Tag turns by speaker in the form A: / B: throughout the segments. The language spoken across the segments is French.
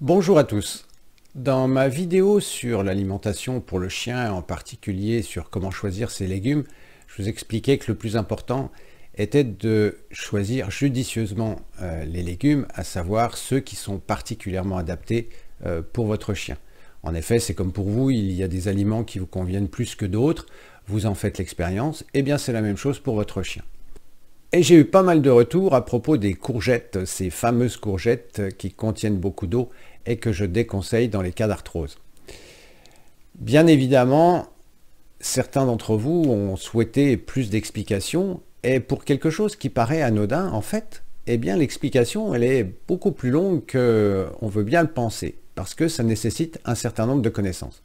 A: Bonjour à tous. Dans ma vidéo sur l'alimentation pour le chien, en particulier sur comment choisir ses légumes, je vous expliquais que le plus important était de choisir judicieusement euh, les légumes, à savoir ceux qui sont particulièrement adaptés euh, pour votre chien. En effet, c'est comme pour vous, il y a des aliments qui vous conviennent plus que d'autres, vous en faites l'expérience, et eh bien c'est la même chose pour votre chien. Et j'ai eu pas mal de retours à propos des courgettes, ces fameuses courgettes qui contiennent beaucoup d'eau et que je déconseille dans les cas d'arthrose. Bien évidemment, certains d'entre vous ont souhaité plus d'explications et pour quelque chose qui paraît anodin, en fait, eh bien l'explication elle est beaucoup plus longue qu'on veut bien le penser parce que ça nécessite un certain nombre de connaissances.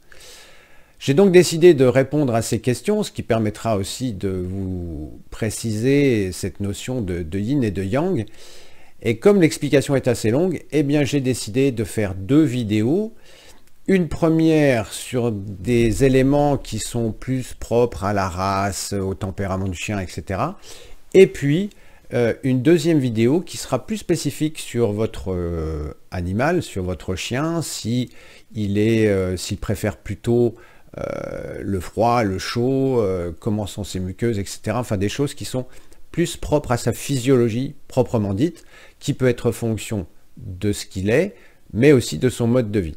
A: J'ai donc décidé de répondre à ces questions, ce qui permettra aussi de vous préciser cette notion de, yin et de yang. Et comme l'explication est assez longue, eh bien j'ai décidé de faire deux vidéos. Une première sur des éléments qui sont plus propres à la race, au tempérament du chien, etc. Et puis euh, une deuxième vidéo qui sera plus spécifique sur votre euh, animal, sur votre chien, si il est, euh, s'il préfère plutôt euh, le froid, le chaud, euh, comment sont ses muqueuses, etc. Enfin, des choses qui sont plus propres à sa physiologie proprement dite, qui peut être fonction de ce qu'il est, mais aussi de son mode de vie.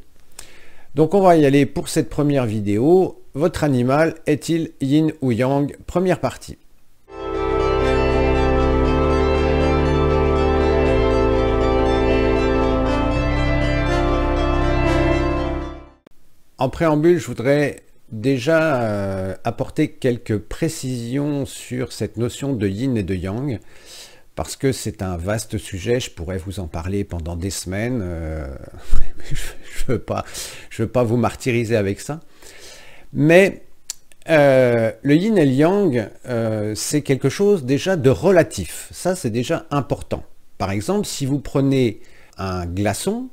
A: Donc on va y aller pour cette première vidéo. Votre animal est-il yin ou yang Première partie. En préambule, je voudrais déjà euh, apporter quelques précisions sur cette notion de yin et de yang, parce que c'est un vaste sujet, je pourrais vous en parler pendant des semaines, euh, je je ne veux, veux, pas vous martyriser avec ça. Mais euh, le yin et le yang, c'est quelque chose déjà de relatif, ça c'est déjà important. Par exemple, si vous prenez un glaçon,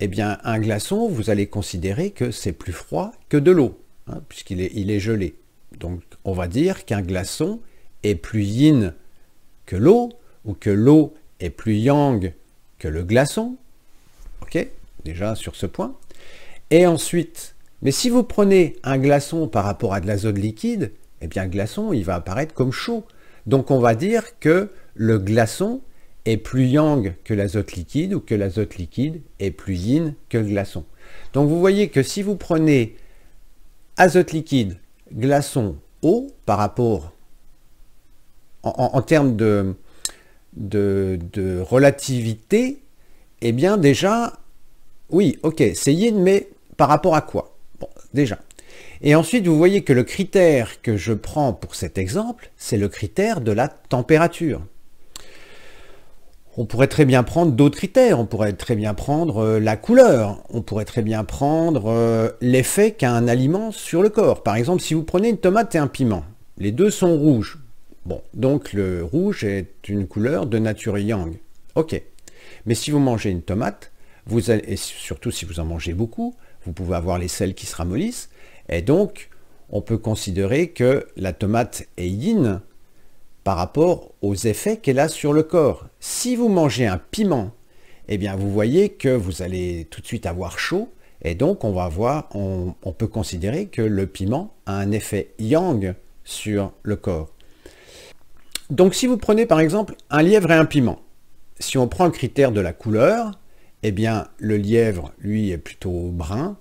A: eh bien, un glaçon, vous allez considérer que c'est plus froid que de l'eau, hein, puisqu'il est, gelé. Donc, on va dire qu'un glaçon est plus yin que l'eau, ou que l'eau est plus yang que le glaçon. OK Déjà sur ce point. Et ensuite, mais si vous prenez un glaçon par rapport à de l'azote liquide, eh bien, glaçon, il va apparaître comme chaud. Donc, on va dire que le glaçon plus yang que l'azote liquide ou que l'azote liquide est plus yin que le glaçon. Donc vous voyez que si vous prenez azote liquide, glaçon, eau par rapport en, termes de, de, de, relativité, eh bien déjà, oui, ok, c'est yin, mais par rapport à quoi Bon, déjà. Et ensuite, vous voyez que le critère que je prends pour cet exemple, c'est le critère de la température. On pourrait très bien prendre d'autres critères, on pourrait très bien prendre euh, la couleur, on pourrait très bien prendre euh, l'effet qu'a un aliment sur le corps. Par exemple, si vous prenez une tomate et un piment, les deux sont rouges. Bon, donc le rouge est une couleur de nature yang. Ok. Mais si vous mangez une tomate, vous et surtout si vous en mangez beaucoup, vous pouvez avoir les sels qui se ramollissent. Et donc, on peut considérer que la tomate est yin, par rapport aux effets qu'elle a sur le corps. Si vous mangez un piment, eh bien vous voyez que vous allez tout de suite avoir chaud, et donc on va voir, on, peut considérer que le piment a un effet yang sur le corps. Donc si vous prenez par exemple un lièvre et un piment, si on prend le critère de la couleur, eh bien le lièvre, lui, est plutôt brun,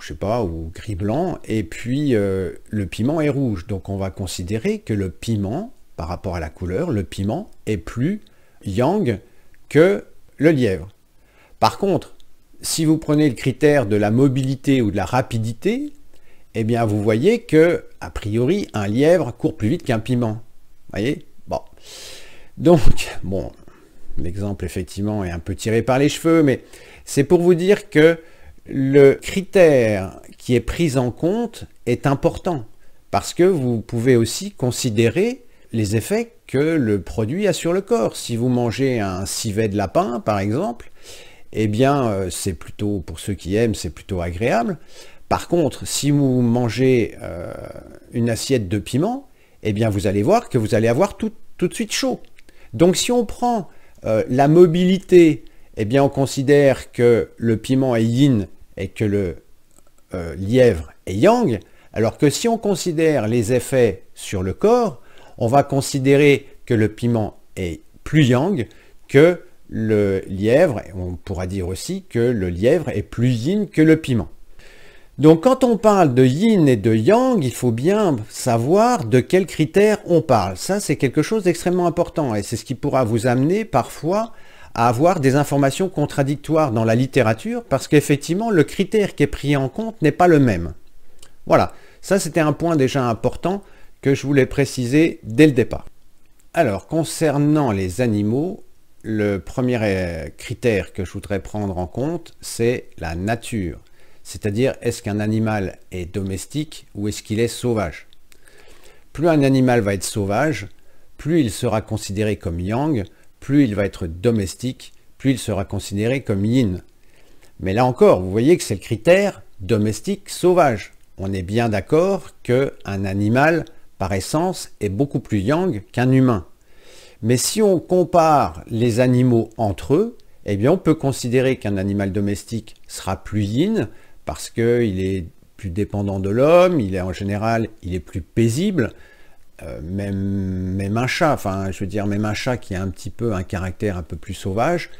A: je sais pas, ou gris-blanc, et puis euh, le piment est rouge. Donc on va considérer que le piment, par rapport à la couleur, le piment est plus yang que le lièvre. Par contre, si vous prenez le critère de la mobilité ou de la rapidité, eh bien vous voyez que, a priori, un lièvre court plus vite qu'un piment. Vous voyez Bon. Donc, bon, l'exemple effectivement est un peu tiré par les cheveux, mais c'est pour vous dire que le critère qui est pris en compte est important parce que vous pouvez aussi considérer les effets que le produit a sur le corps. Si vous mangez un civet de lapin, par exemple, eh bien, euh, c'est plutôt, pour ceux qui aiment, c'est plutôt agréable. Par contre, si vous mangez euh, une assiette de piment, eh bien, vous allez voir que vous allez avoir tout, de suite chaud. Donc, si on prend euh, la mobilité, eh bien, on considère que le piment est yin et que le euh, lièvre est yang, alors que si on considère les effets sur le corps, on va considérer que le piment est plus yang que le lièvre, on pourra dire aussi que le lièvre est plus yin que le piment. Donc quand on parle de yin et de yang, il faut bien savoir de quels critères on parle. Ça, c'est quelque chose d'extrêmement important et c'est ce qui pourra vous amener parfois à avoir des informations contradictoires dans la littérature parce qu'effectivement le critère qui est pris en compte n'est pas le même. Voilà, ça c'était un point déjà important que je voulais préciser dès le départ. Alors concernant les animaux, le premier euh, critère que je voudrais prendre en compte, c'est la nature. C'est-à-dire est-ce qu'un animal est domestique ou est-ce qu'il est sauvage Plus un animal va être sauvage, plus il sera considéré comme yang, plus il va être domestique, plus il sera considéré comme yin. Mais là encore, vous voyez que c'est le critère domestique sauvage. On est bien d'accord qu'un animal, par essence, est beaucoup plus yang qu'un humain. Mais si on compare les animaux entre eux, eh bien on peut considérer qu'un animal domestique sera plus yin parce qu'il est plus dépendant de l'homme, il est en général il est plus paisible, euh, même, un chat, enfin je veux dire même un chat qui a un petit peu un caractère un peu plus sauvage,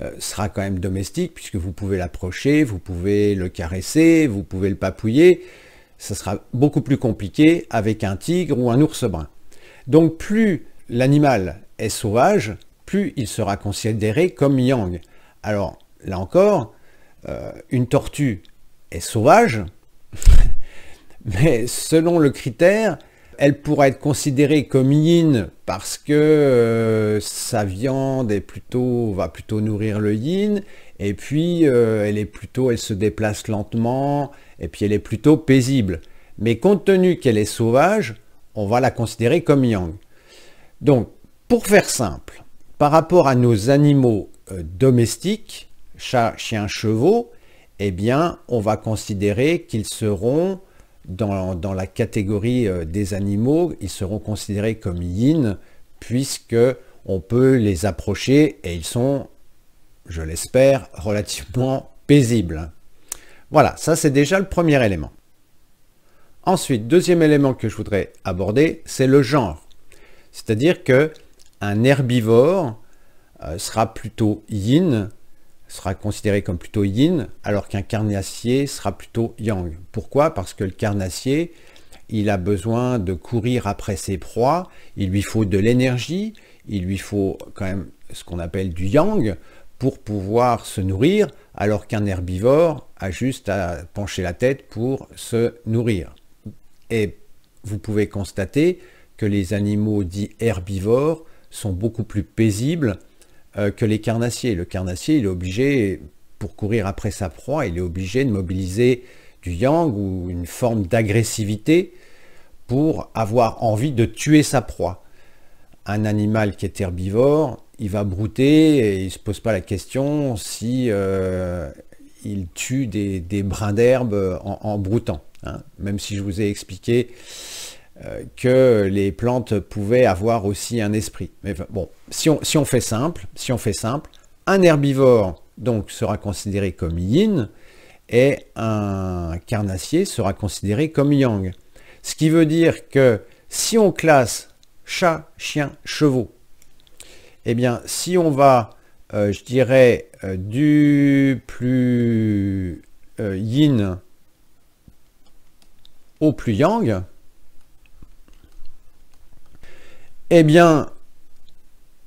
A: euh, sera quand même domestique puisque vous pouvez l'approcher, vous pouvez le caresser, vous pouvez le papouiller. Ça sera beaucoup plus compliqué avec un tigre ou un ours brun. Donc plus l'animal est sauvage, plus il sera considéré comme yang. Alors là encore, euh, une tortue est sauvage, mais selon le critère, elle pourrait être considérée comme yin parce que euh, sa viande est plutôt, va plutôt nourrir le yin. Et puis, euh, elle est plutôt, elle se déplace lentement. Et puis, elle est plutôt paisible. Mais compte tenu qu'elle est sauvage, on va la considérer comme yang. Donc, pour faire simple, par rapport à nos animaux euh, domestiques, chats, chiens, chevaux, eh bien, on va considérer qu'ils seront dans, la catégorie euh, des animaux, ils seront considérés comme yin, puisque on peut les approcher et ils sont, je l'espère, relativement paisibles. Voilà, ça c'est déjà le premier élément. Ensuite, deuxième élément que je voudrais aborder, c'est le genre. C'est-à-dire que un herbivore euh, sera plutôt yin sera considéré comme plutôt yin, alors qu'un carnassier sera plutôt yang. Pourquoi Parce que le carnassier, il a besoin de courir après ses proies, il lui faut de l'énergie, il lui faut quand même ce qu'on appelle du yang pour pouvoir se nourrir, alors qu'un herbivore a juste à pencher la tête pour se nourrir. Et vous pouvez constater que les animaux dits herbivores sont beaucoup plus paisibles euh, que les carnassiers. Le carnassier, il est obligé, pour courir après sa proie, il est obligé de mobiliser du yang ou une forme d'agressivité pour avoir envie de tuer sa proie. Un animal qui est herbivore, il va brouter et il ne se pose pas la question si euh, il tue des, brins d'herbe en, broutant. Hein. Même si je vous ai expliqué euh, que les plantes pouvaient avoir aussi un esprit. Mais bon, si on, fait simple, si on fait simple, un herbivore donc sera considéré comme yin et un carnassier sera considéré comme yang. Ce qui veut dire que si on classe chat, chien, chevaux, eh bien si on va, euh, je dirais, euh, du plus yin au plus yang, Eh bien,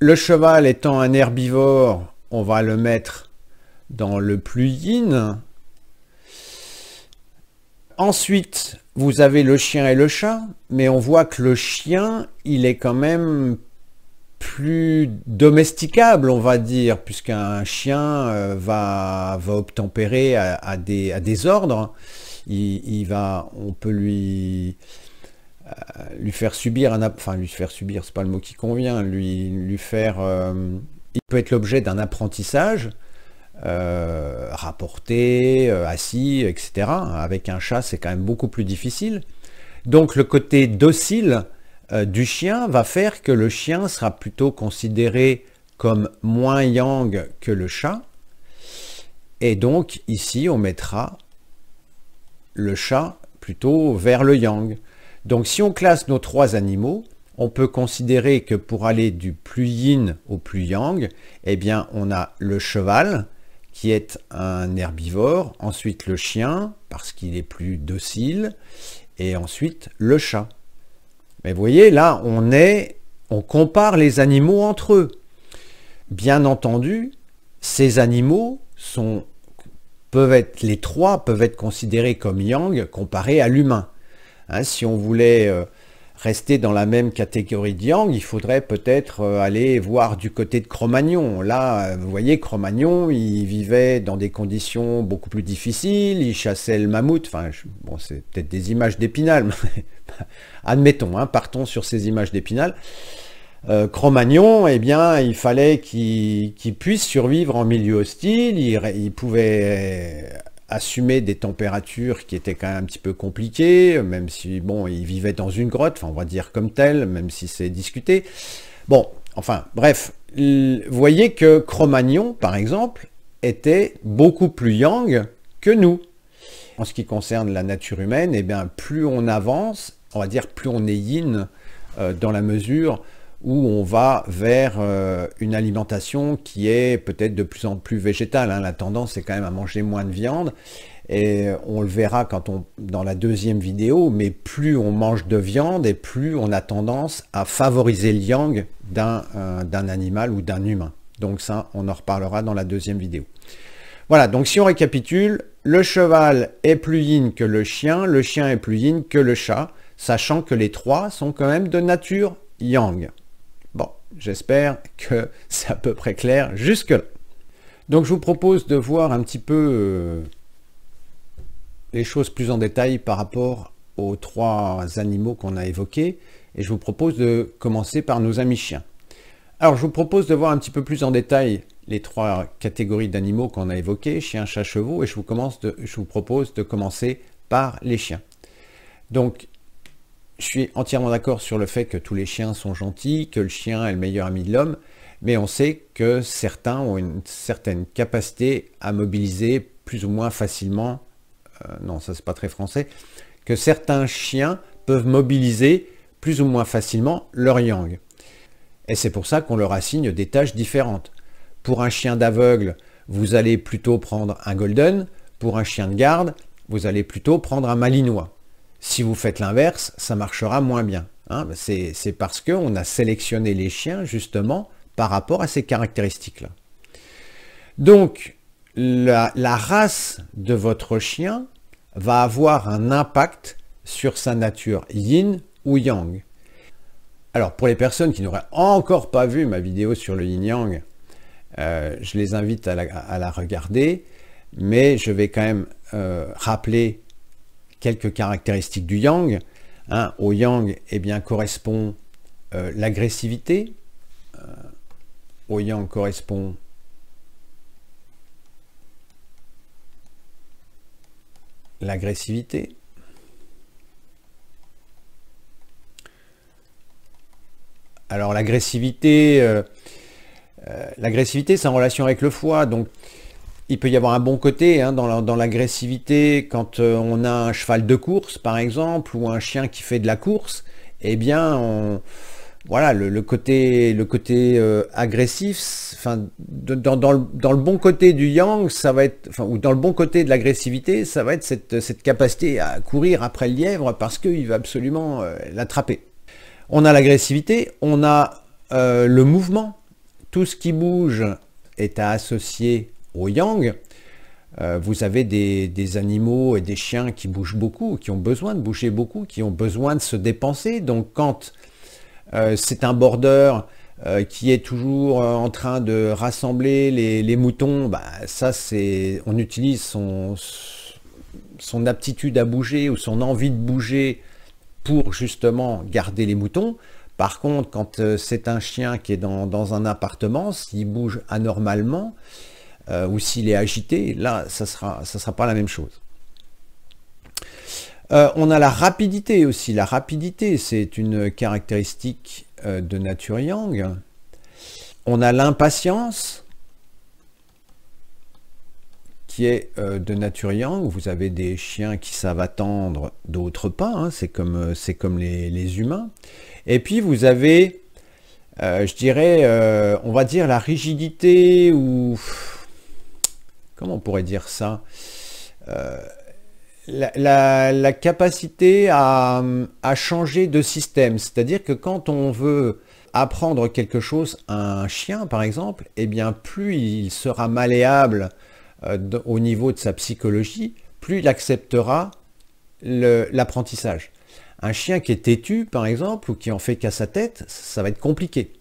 A: le cheval étant un herbivore, on va le mettre dans le plugin. Ensuite, vous avez le chien et le chat, mais on voit que le chien, il est quand même plus domesticable, on va dire, puisqu'un chien euh, va, va obtempérer à, des, à des, ordres. Il, il, va, on peut lui euh, lui faire subir un enfin lui faire subir c'est pas le mot qui convient lui lui faire euh, il peut être l'objet d'un apprentissage euh, rapporté assis etc avec un chat c'est quand même beaucoup plus difficile donc le côté docile du chien va faire que le chien sera plutôt considéré comme moins yang que le chat et donc ici on mettra le chat plutôt vers le yang donc si on classe nos trois animaux, on peut considérer que pour aller du plus yin au plus yang, eh bien on a le cheval qui est un herbivore, ensuite le chien parce qu'il est plus docile, et ensuite le chat. Mais vous voyez, là on on compare les animaux entre eux. Bien entendu, ces animaux sont, peuvent être, les trois peuvent être considérés comme yang comparés à l'humain. Hein, si on voulait euh, rester dans la même catégorie de Yang, il faudrait peut-être euh, aller voir du côté de Cro-Magnon. Là, euh, vous voyez, Cro-Magnon, il vivait dans des conditions beaucoup plus difficiles, il chassait le mammouth, enfin, bon, c'est peut-être des images d'Épinal, admettons, hein, partons sur ces images d'Épinal. Cromagnon, Cro-Magnon, eh bien, il fallait qu'il puisse survivre en milieu hostile, il, il pouvait assumer des températures qui étaient quand même un petit peu compliquées, même si, bon, il vivait dans une grotte, enfin, on va dire comme tel, même si c'est discuté. Bon, enfin, bref, voyez que Cro-Magnon, par exemple, était beaucoup plus yang que nous. En ce qui concerne la nature humaine, eh bien, plus on avance, on va dire plus on est yin euh, dans la mesure où on va vers euh, une alimentation qui est peut-être de plus en plus végétale. Hein. La tendance c'est quand même à manger moins de viande. Et on le verra quand on, dans la deuxième vidéo, mais plus on mange de viande et plus on a tendance à favoriser le yang euh, d'un animal ou d'un humain. Donc ça, on en reparlera dans la deuxième vidéo. Voilà, donc si on récapitule, le cheval est plus yin que le chien, le chien est plus yin que le chat, sachant que les trois sont quand même de nature yang. J'espère que c'est à peu près clair jusque-là. Donc je vous propose de voir un petit peu euh, les choses plus en détail par rapport aux trois animaux qu'on a évoqués. Et je vous propose de commencer par nos amis chiens. Alors je vous propose de voir un petit peu plus en détail les trois catégories d'animaux qu'on a évoquées, chiens, chats, chevaux. Et je vous, je vous propose de commencer par les chiens. Donc je suis entièrement d'accord sur le fait que tous les chiens sont gentils, que le chien est le meilleur ami de l'homme, mais on sait que certains ont une certaine capacité à mobiliser plus ou moins facilement, euh, non ça c'est pas très français, que certains chiens peuvent mobiliser plus ou moins facilement leur yang. Et c'est pour ça qu'on leur assigne des tâches différentes. Pour un chien d'aveugle, vous allez plutôt prendre un golden, pour un chien de garde, vous allez plutôt prendre un malinois. Si vous faites l'inverse, ça marchera moins bien. Hein. C'est parce qu'on a sélectionné les chiens justement par rapport à ces caractéristiques-là. Donc, la, race de votre chien va avoir un impact sur sa nature yin ou yang. Alors pour les personnes qui n'auraient encore pas vu ma vidéo sur le yin-yang, euh, je les invite à la, regarder, mais je vais quand même euh, rappeler quelques caractéristiques du yang. Hein, au yang, eh bien, correspond euh, l'agressivité. Euh, au yang correspond l'agressivité. Alors l'agressivité, euh, l'agressivité, c'est en relation avec le foie. Donc il peut y avoir un bon côté hein, dans l'agressivité quand euh, on a un cheval de course par exemple ou un chien qui fait de la course eh bien voilà le, côté le côté euh, agressif enfin dans, le, bon côté du yang ça va être ou dans le bon côté de l'agressivité ça va être cette, capacité à courir après le lièvre parce qu'il va absolument euh, l'attraper on a l'agressivité on a le mouvement tout ce qui bouge est à associer au yang, euh, vous avez des, animaux et des chiens qui bougent beaucoup, qui ont besoin de bouger beaucoup, qui ont besoin de se dépenser. Donc quand euh, c'est un border euh, qui est toujours en train de rassembler les, moutons, bah, ça c'est, on utilise son, son aptitude à bouger ou son envie de bouger pour justement garder les moutons. Par contre, quand c'est un chien qui est dans, dans un appartement, s'il bouge anormalement, euh, ou s'il est agité, là, ça ne sera, ça sera pas la même chose. Euh, on a la rapidité aussi. La rapidité, c'est une caractéristique euh, de nature yang. On a l'impatience, qui est de nature yang. Vous avez des chiens qui savent attendre, d'autres pas. Hein. C'est comme, comme les, humains. Et puis, vous avez, je dirais, on va dire la rigidité ou comment on pourrait dire ça euh, la, capacité à, changer de système. C'est-à-dire que quand on veut apprendre quelque chose à un chien, par exemple, eh bien plus il sera malléable euh, au niveau de sa psychologie, plus il acceptera l'apprentissage. Un chien qui est têtu, par exemple, ou qui en fait qu'à sa tête, ça va être compliqué.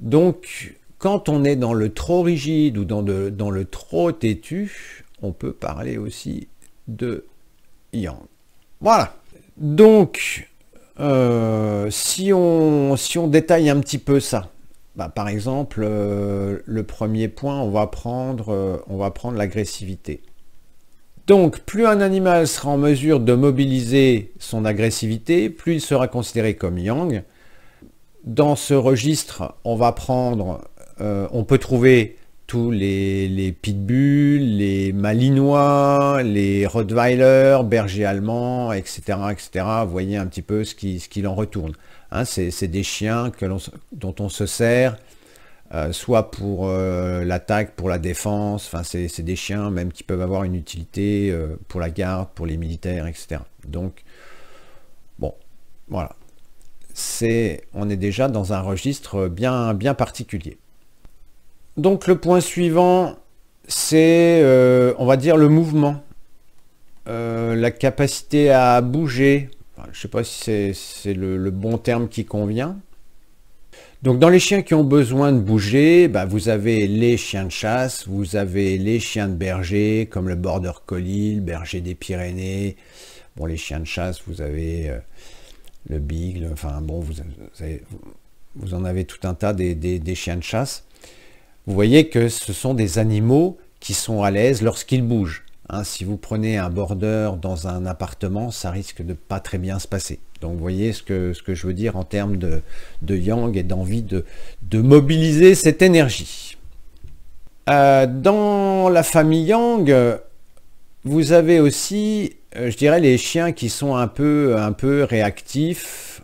A: Donc, quand on est dans le trop rigide ou dans, dans le trop têtu, on peut parler aussi de yang. Voilà. Donc, euh, si, on, détaille un petit peu ça, bah, par exemple, euh, le premier point, euh, on va prendre l'agressivité. Donc, plus un animal sera en mesure de mobiliser son agressivité, plus il sera considéré comme yang. Dans ce registre, on va prendre euh, on peut trouver tous les, pitbulls, les malinois, les rottweilers, bergers allemands, etc., etc. voyez un petit peu ce qu'il qui en retourne. Hein. c'est des chiens dont on se sert, euh, soit pour euh, l'attaque, pour la défense. c'est des chiens même qui peuvent avoir une utilité pour la garde, pour les militaires, etc. Donc, bon, voilà. on est déjà dans un registre bien, bien particulier. Donc le point suivant, c'est, euh, on va dire, le mouvement. Euh, la capacité à bouger. je ne sais pas si c'est le, bon terme qui convient. Donc dans les chiens qui ont besoin de bouger, bah, vous avez les chiens de chasse, vous avez les chiens de berger, comme le border collie, le berger des Pyrénées. Bon, les chiens de chasse, vous avez euh, le bigle, enfin bon, vous, en avez tout un tas des chiens de chasse. Vous voyez que ce sont des animaux qui sont à l'aise lorsqu'ils bougent. Hein. si vous prenez un border dans un appartement, ça risque de pas très bien se passer. Donc vous voyez ce que, je veux dire en termes de, yang et d'envie de, mobiliser cette énergie. Euh, dans la famille yang, vous avez aussi, euh, je dirais, les chiens qui sont un peu, un peu réactifs,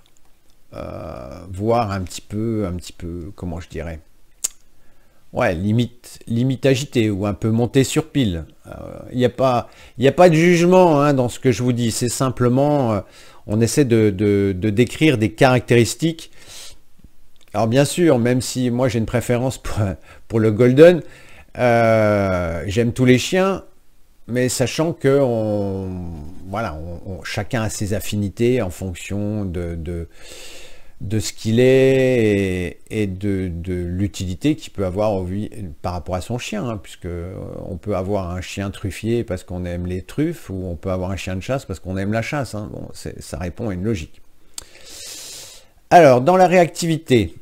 A: euh, voire un petit peu, un petit peu, comment je dirais, ouais, limite, limite agité ou un peu monté sur pile. Il euh, n'y a, pas, y a pas de jugement hein, dans ce que je vous dis, c'est simplement, euh, on essaie de, de, décrire des caractéristiques. Alors bien sûr, même si moi j'ai une préférence pour, pour le golden, euh, j'aime tous les chiens, mais sachant que on, voilà, chacun a ses affinités en fonction de, de de ce qu'il est et, de, l'utilité qu'il peut avoir par rapport à son chien, hein, puisque euh, on peut avoir un chien truffier parce qu'on aime les truffes, ou on peut avoir un chien de chasse parce qu'on aime la chasse. Hein. Bon, ça répond à une logique. Alors, dans la réactivité,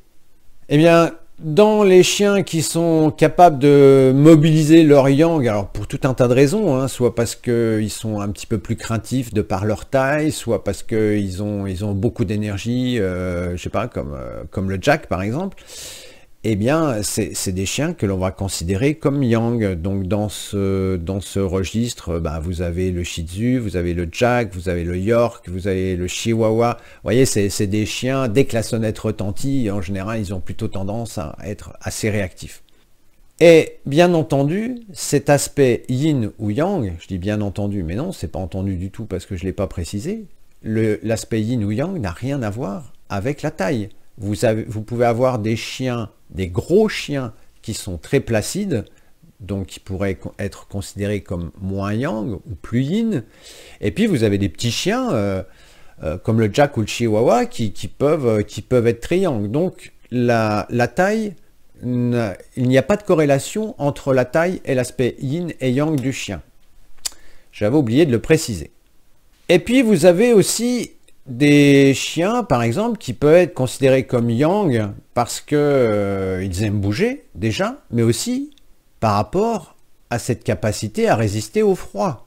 A: eh bien, dans les chiens qui sont capables de mobiliser leur yang, alors pour tout un tas de raisons, hein, soit parce qu'ils sont un petit peu plus craintifs de par leur taille, soit parce qu'ils ont, ils ont beaucoup d'énergie, euh, je sais pas, comme, euh, comme le Jack par exemple, eh bien, c'est des chiens que l'on va considérer comme yang. Donc, dans ce, dans ce registre, bah, vous avez le Shih Tzu, vous avez le Jack, vous avez le York, vous avez le Chihuahua. Vous voyez, c'est des chiens, dès que la sonnette retentit, en général, ils ont plutôt tendance à être assez réactifs. Et bien entendu, cet aspect yin ou yang, je dis bien entendu, mais non, c'est pas entendu du tout parce que je ne l'ai pas précisé, l'aspect yin ou yang n'a rien à voir avec la taille. Vous, vous pouvez avoir des chiens des gros chiens qui sont très placides, donc qui pourraient être considérés comme moins yang ou plus yin. Et puis vous avez des petits chiens euh, euh, comme le jack ou le chihuahua qui, euh, peuvent, être très Donc la taille, il n'y a pas de corrélation entre la taille et l'aspect yin et yang du chien. J'avais oublié de le préciser. Et puis vous avez aussi des chiens, par exemple, qui peuvent être considérés comme yang parce qu'ils euh, ils aiment bouger déjà, mais aussi par rapport à cette capacité à résister au froid.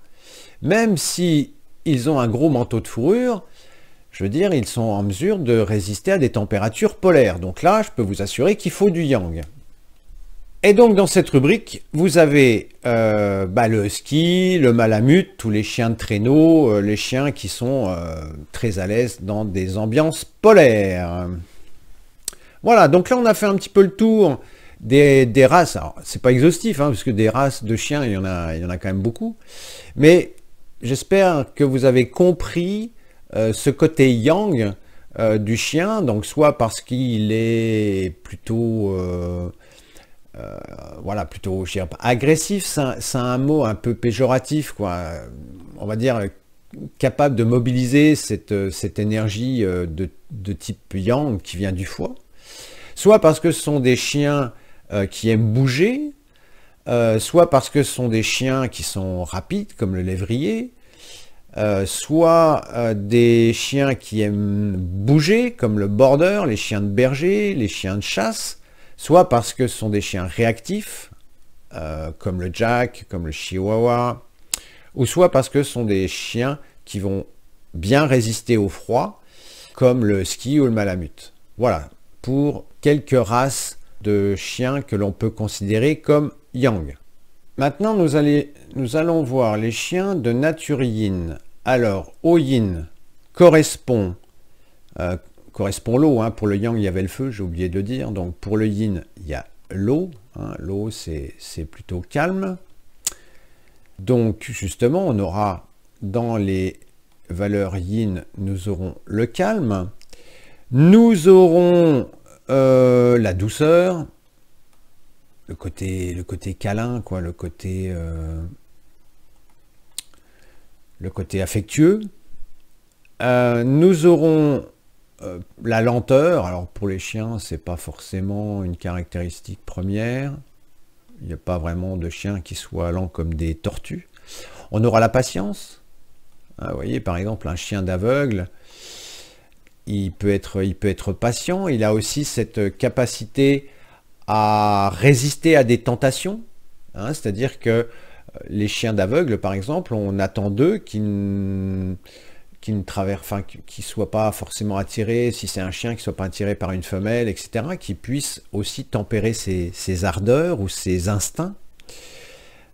A: Même si ils ont un gros manteau de fourrure, je veux dire, ils sont en mesure de résister à des températures polaires. Donc là, je peux vous assurer qu'il faut du yang. Et donc dans cette rubrique, vous avez euh, bah, le ski, le malamute, tous les chiens de traîneau, euh, les chiens qui sont euh, très à l'aise dans des ambiances polaires. Voilà, donc là on a fait un petit peu le tour des, races. Alors c'est pas exhaustif, hein, puisque des races de chiens, il y en a, il y en a quand même beaucoup. Mais j'espère que vous avez compris ce côté yang du chien, donc soit parce qu'il est plutôt... Euh, voilà, plutôt, agressif, c'est un, mot un peu péjoratif, quoi. Euh, on va dire capable de mobiliser cette, euh, cette énergie de, type yang qui vient du foie. Soit parce que ce sont des chiens qui aiment bouger, soit parce que ce sont des chiens qui sont rapides, comme le lévrier, soit des chiens qui aiment bouger, comme le border, les chiens de berger, les chiens de chasse, soit parce que ce sont des chiens réactifs, euh, comme le Jack, comme le Chihuahua, ou soit parce que ce sont des chiens qui vont bien résister au froid, comme le ski ou le malamute. Voilà, pour quelques races de chiens que l'on peut considérer comme yang. Maintenant, nous, allons voir les chiens de nature yin. Alors, au yin correspond euh, correspond l'eau. Hein. Pour le yang, il y avait le feu, j'ai oublié de dire. Donc pour le yin, il y a l'eau. Hein. L'eau, c'est plutôt calme. Donc justement, on aura dans les valeurs yin, nous aurons le calme. Nous aurons euh, la douceur, le côté, le côté câlin, quoi, le côté, euh, le côté affectueux. Euh, nous aurons euh, la lenteur, alors pour les chiens, c'est pas forcément une caractéristique première. Il n'y a pas vraiment de chiens qui soient lents comme des tortues. On aura la patience. Ah, vous voyez, par exemple, un chien d'aveugle, il peut, être, il peut être patient. Il a aussi cette capacité à résister à des tentations. Hein. C'est-à-dire que euh, les chiens d'aveugle, par exemple, on attend d'eux qu'ils qui ne qui soit pas forcément attiré, si c'est un chien, qui soit pas attiré par une femelle, etc., qui puisse aussi tempérer ses, ardeurs ou ses instincts.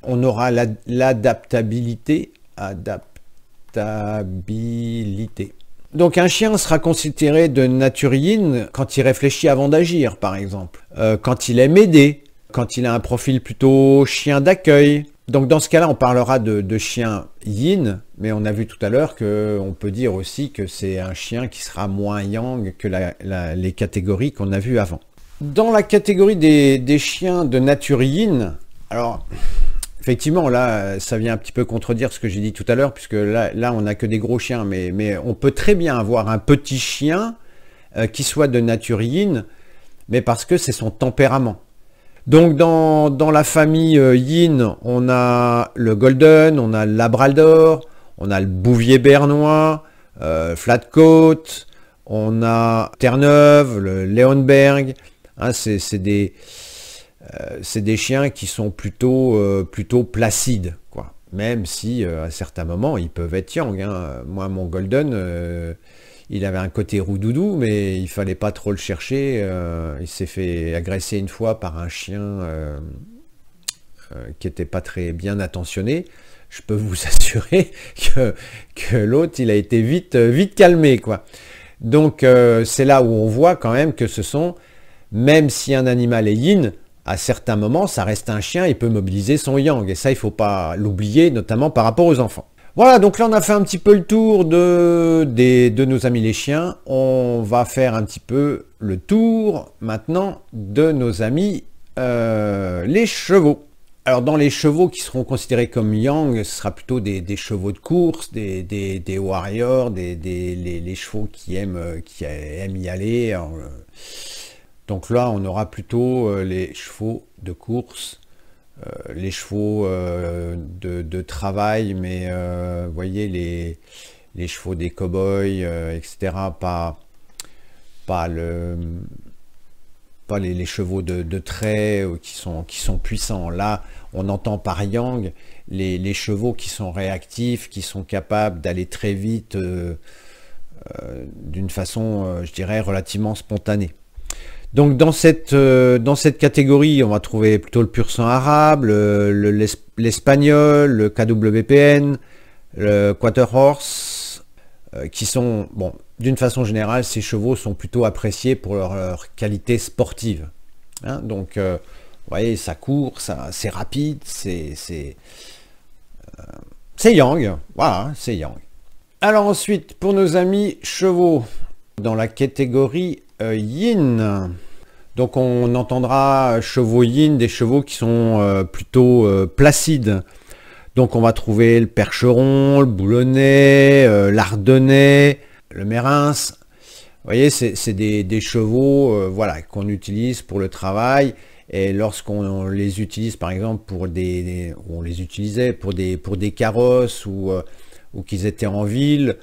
A: On aura l'adaptabilité, adaptabilité. Donc un chien sera considéré de naturine quand il réfléchit avant d'agir, par exemple, euh, quand il aime aider, quand il a un profil plutôt chien d'accueil, donc dans ce cas-là, on parlera de, chien yin, mais on a vu tout à l'heure qu'on peut dire aussi que c'est un chien qui sera moins yang que les catégories qu'on a vues avant. Dans la catégorie des, chiens de nature yin, alors effectivement là ça vient un petit peu contredire ce que j'ai dit tout à l'heure, puisque là, on n'a que des gros chiens, mais, on peut très bien avoir un petit chien euh, qui soit de nature yin, mais parce que c'est son tempérament. Donc dans, la famille euh, Yin, on a le Golden, on a le Labrador, on a le Bouvier Bernois, euh, Flatcoat, on a Terre-Neuve, le Leonberg. Hein, euh, c'est des, chiens qui sont plutôt, euh, plutôt placides, quoi. Même si à certains moments ils peuvent être yang. Hein. Moi, mon Golden il avait un côté roux-doudou, mais il fallait pas trop le chercher. Euh, il s'est fait agresser une fois par un chien euh, euh, qui n'était pas très bien attentionné. Je peux vous assurer que, que l'autre, il a été vite, vite calmé, quoi. Donc c'est là où on voit quand même que ce sont, même si un animal est yin, à certains moments, ça reste un chien, il peut mobiliser son yang. Et ça, il ne faut pas l'oublier, notamment par rapport aux enfants. Voilà, donc là on a fait un petit peu le tour de, nos amis les chiens. On va faire un petit peu le tour maintenant de nos amis euh, les chevaux. Alors dans les chevaux qui seront considérés comme yang, ce sera plutôt des, chevaux de course, des, warriors, des, les, chevaux qui aiment, euh, qui aiment y aller. Euh, donc là on aura plutôt les chevaux de course euh, les chevaux euh, de, travail, mais euh, vous voyez, les, les chevaux des cow-boys, etc. Pas, pas, le, pas les, chevaux de, de trait qui sont, qui sont puissants. Là, on entend par Yang les, chevaux qui sont réactifs, qui sont capables d'aller très vite d'une façon, je dirais, relativement spontanée. Donc dans cette, euh, dans cette catégorie, on va trouver plutôt le pur sang arabe, l'espagnol, le, KWPN, le Quarter Horse, euh, qui sont, bon, d'une façon générale, ces chevaux sont plutôt appréciés pour leur, qualité sportive. Hein. donc, euh, vous voyez, ça court, ça, c'est rapide, c'est... C'est, c'est Yang, voilà, c'est Yang. Alors ensuite, pour nos amis chevaux, dans la catégorie euh, yin. Donc on entendra chevaux yin, des chevaux qui sont euh, plutôt euh, placides. Donc on va trouver le percheron, le boulonnais, l'ardennais, le mérins. Vous voyez, c'est des, chevaux voilà, qu'on utilise pour le travail. Et lorsqu'on les utilise, par exemple, pour des, on les utilisait pour des, pour des carrosses ou, ou qu'ils étaient en ville,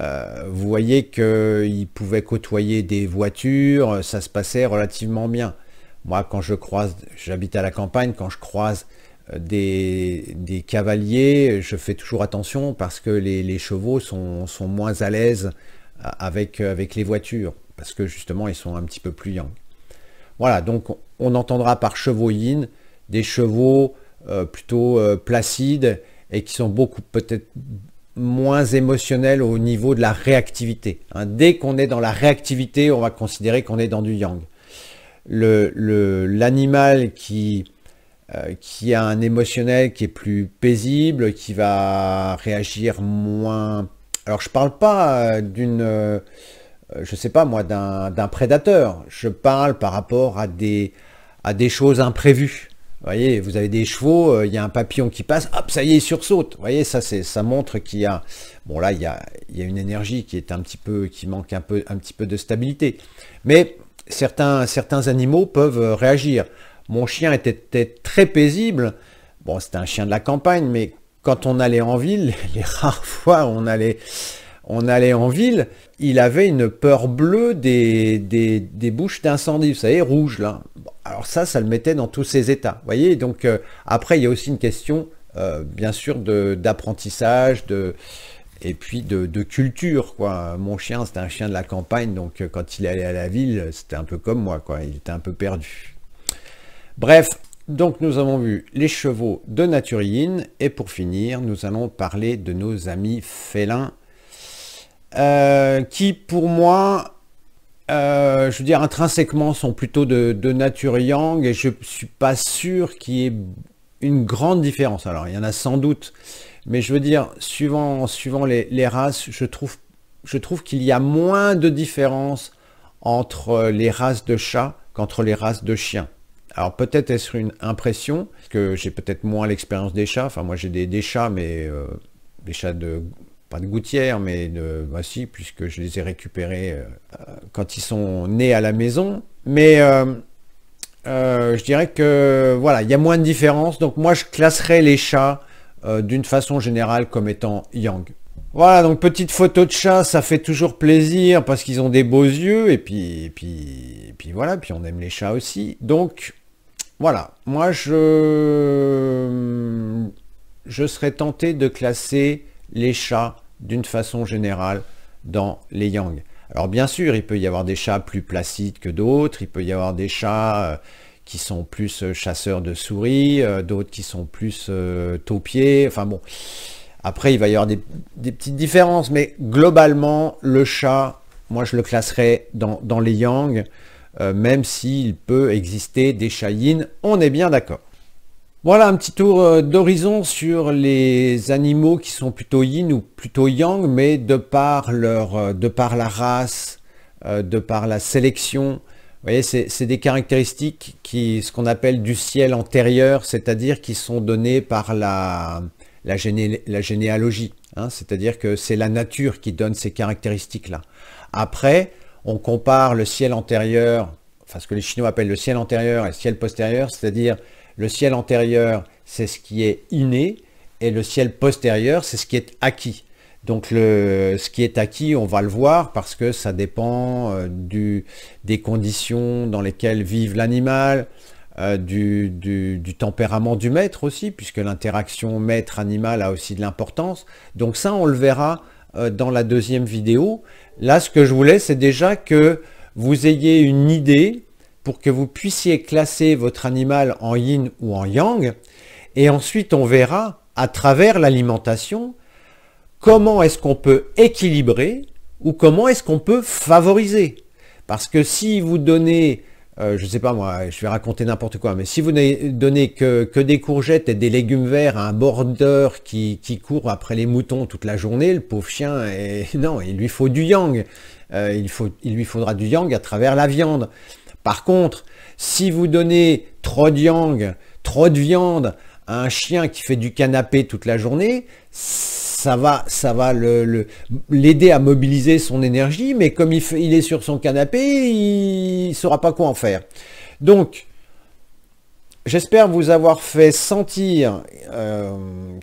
A: euh, vous voyez qu'ils pouvaient côtoyer des voitures, euh, ça se passait relativement bien. Moi, quand je croise, j'habite à la campagne, quand je croise euh, des, des, cavaliers, je fais toujours attention parce que les, chevaux sont, moins à l'aise avec, avec les voitures, parce que justement, ils sont un petit peu plus young. Voilà, donc on entendra par chevaux yin des chevaux plutôt placides et qui sont beaucoup peut-être moins émotionnel au niveau de la réactivité. Hein, dès qu'on est dans la réactivité, on va considérer qu'on est dans du yang. L'animal le, qui, euh, qui a un émotionnel qui est plus paisible, qui va réagir moins... Alors je ne parle pas euh, d'une... Euh, je sais pas moi, d'un prédateur. Je parle par rapport à des, à des choses imprévues. Vous voyez, vous avez des chevaux, euh, il y a un papillon qui passe, hop, ça y est, il sursaute. Vous voyez, ça, ça montre qu'il y a... Bon, là, il y a, une énergie qui est un petit peu... qui manque un, peu, un petit peu de stabilité. Mais certains, certains animaux peuvent euh, réagir. Mon chien était, très paisible. Bon, c'était un chien de la campagne, mais quand on allait en ville, les rares fois où on allait on allait en ville, il avait une peur bleue des, bouches d'incendie, vous savez, rouge là. alors ça, ça le mettait dans tous ses états, vous voyez. Donc euh, après, il y a aussi une question, euh, bien sûr, d'apprentissage, de, et puis de, de, culture, quoi. Mon chien, c'était un chien de la campagne, donc euh, quand il allait à la ville, c'était un peu comme moi, quoi. Il était un peu perdu. Bref, donc nous avons vu les chevaux de Naturine, et pour finir, nous allons parler de nos amis félins euh, qui pour moi, euh, je veux dire, intrinsèquement sont plutôt de, nature yang et je ne suis pas sûr qu'il y ait une grande différence. Alors, il y en a sans doute, mais je veux dire, suivant, suivant les, races, je trouve, je trouve qu'il y a moins de différence entre les races de chats qu'entre les races de chiens. Alors peut-être est-ce une impression, que j'ai peut-être moins l'expérience des chats, enfin moi j'ai des, chats, mais euh, des chats de pas de gouttière, mais de, voici bah, si, puisque je les ai récupérés euh, euh, quand ils sont nés à la maison. Mais euh, je dirais que voilà, il y a moins de différence. Donc moi, je classerais les chats d'une façon générale comme étant yang. Voilà, donc petite photo de chat, ça fait toujours plaisir parce qu'ils ont des beaux yeux et puis, et puis, et puis voilà, puis on aime les chats aussi. Donc voilà, moi je, je serais tenté de classer les chats d'une façon générale dans les yang. Alors bien sûr, il peut y avoir des chats plus placides que d'autres, il peut y avoir des chats euh, qui sont plus euh, chasseurs de souris, euh, d'autres qui sont plus taupiers, enfin bon. Après, il va y avoir des, petites différences, mais globalement, le chat, moi je le classerais dans, les yang, même s'il peut exister des chats yin, on est bien d'accord. Voilà un petit tour euh, d'horizon sur les animaux qui sont plutôt yin ou plutôt yang, mais de par euh, la race, euh, de par la sélection. Vous voyez, c'est des caractéristiques qui, ce qu'on appelle du ciel antérieur, c'est-à-dire qui sont données par la, généalogie. Hein. c'est-à-dire que c'est la nature qui donne ces caractéristiques-là. Après, on compare le ciel antérieur, enfin ce que les Chinois appellent le ciel antérieur et le ciel postérieur, c'est-à-dire le ciel antérieur, c'est ce qui est inné, et le ciel postérieur, c'est ce qui est acquis. Donc le, ce qui est acquis, on va le voir parce que ça dépend euh, des conditions dans lesquelles vive l'animal, euh, du, tempérament du maître aussi, puisque l'interaction maître-animal a aussi de l'importance. Donc ça, on le verra euh, dans la deuxième vidéo. Là, ce que je voulais, c'est déjà que vous ayez une idée pour que vous puissiez classer votre animal en yin ou en yang. Et ensuite, on verra à travers l'alimentation comment est-ce qu'on peut équilibrer ou comment est-ce qu'on peut favoriser. Parce que si vous donnez, euh, je ne sais pas moi, je vais raconter n'importe quoi, mais si vous donnez que, des courgettes et des légumes verts à un border qui, court après les moutons toute la journée, le pauvre chien, non, il lui faut du yang. Euh, il lui faudra du yang à travers la viande. Par contre, si vous donnez trop de yang, trop de viande à un chien qui fait du canapé toute la journée, ça va, ça va l'aider à mobiliser son énergie, mais comme il, est sur son canapé, il ne saura pas quoi en faire. Donc, j'espère vous avoir fait sentir euh,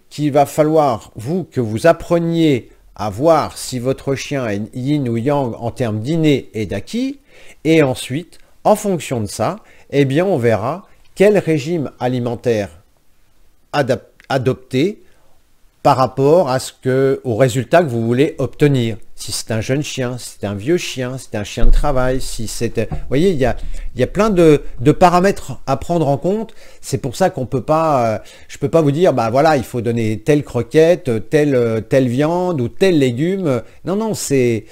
A: qu'il va falloir, vous, que vous appreniez à voir si votre chien est yin ou yang en termes d'inné et d'acquis, et ensuite en fonction de ça, eh bien, on verra quel régime alimentaire adopter par rapport à ce que, au résultat que vous voulez obtenir. Si c'est un jeune chien, si c'est un vieux chien, si c'est un chien de travail, si c'est... Euh, vous voyez, il y a, plein de, paramètres à prendre en compte. C'est pour ça qu'on peut pas... Euh, je peux pas vous dire, bah voilà, il faut donner telle croquette, telle, euh, telle viande ou tel légume. Non, non, c'est...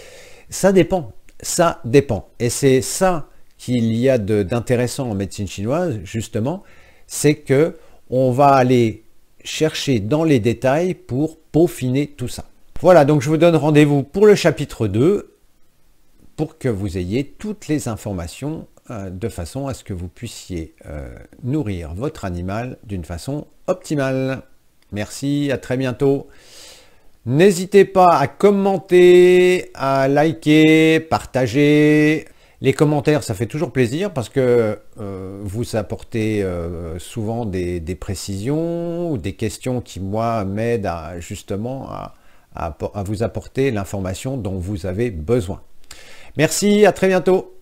A: Ça dépend. Ça dépend. Et c'est ça qu'il y a d'intéressant en médecine chinoise, justement, c'est que on va aller chercher dans les détails pour peaufiner tout ça. Voilà, donc je vous donne rendez-vous pour le chapitre 2 pour que vous ayez toutes les informations euh, de façon à ce que vous puissiez euh, nourrir votre animal d'une façon optimale. Merci, à très bientôt. N'hésitez pas à commenter, à liker, partager. Les commentaires, ça fait toujours plaisir parce que euh, vous apportez euh, souvent des, précisions ou des questions qui, moi, m'aident à, justement à vous apporter l'information dont vous avez besoin. Merci, à très bientôt.